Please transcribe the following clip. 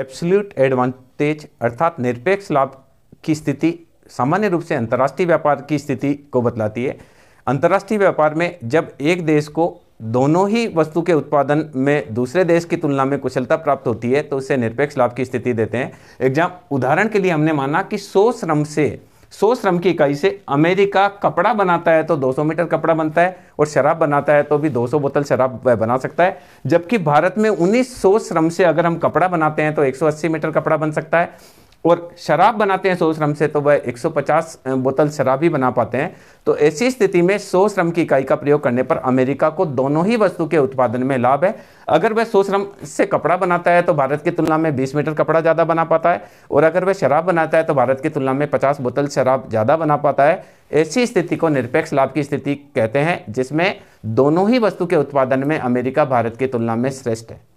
absolute advantage अर्थात निरपेक्ष लाभ की स्थिति सामान्य रूप से अंतर्राष्ट्रीय व्यापार की स्थिति को बतलाती है अंतर्राष्ट्रीय व्यापार में जब एक देश को दोनों ही वस्तु के उत्पादन में दूसरे देश की तुलना में कुशलता प्राप्त होती है तो उसे निरपेक्ष लाभ की स्थिति देते हैं एग्जाम उदाहरण के लिए हमने माना कि सौ श्रम से सौ श्रम की इकाई से अमेरिका कपड़ा बनाता है तो 200 मीटर कपड़ा बनता है और शराब बनाता है तो भी 200 बोतल शराब बना सकता है जबकि भारत में उन्नीस सौ श्रम से अगर हम कपड़ा बनाते हैं तो 180 मीटर कपड़ा बन सकता है और शराब बनाते हैं सौ श्रम से तो वह 150 बोतल शराब ही बना पाते हैं तो ऐसी स्थिति में सौ श्रम की इकाई का प्रयोग करने पर अमेरिका को दोनों ही वस्तु के उत्पादन में लाभ है अगर वह सौ श्रम से कपड़ा बनाता है तो भारत की तुलना में 20 मीटर कपड़ा ज़्यादा बना पाता है और अगर वह शराब बनाता है तो भारत की तुलना में पचास बोतल शराब ज़्यादा बना पाता है ऐसी स्थिति को निरपेक्ष लाभ की स्थिति कहते हैं जिसमें दोनों ही वस्तु के उत्पादन में अमेरिका भारत की तुलना में श्रेष्ठ है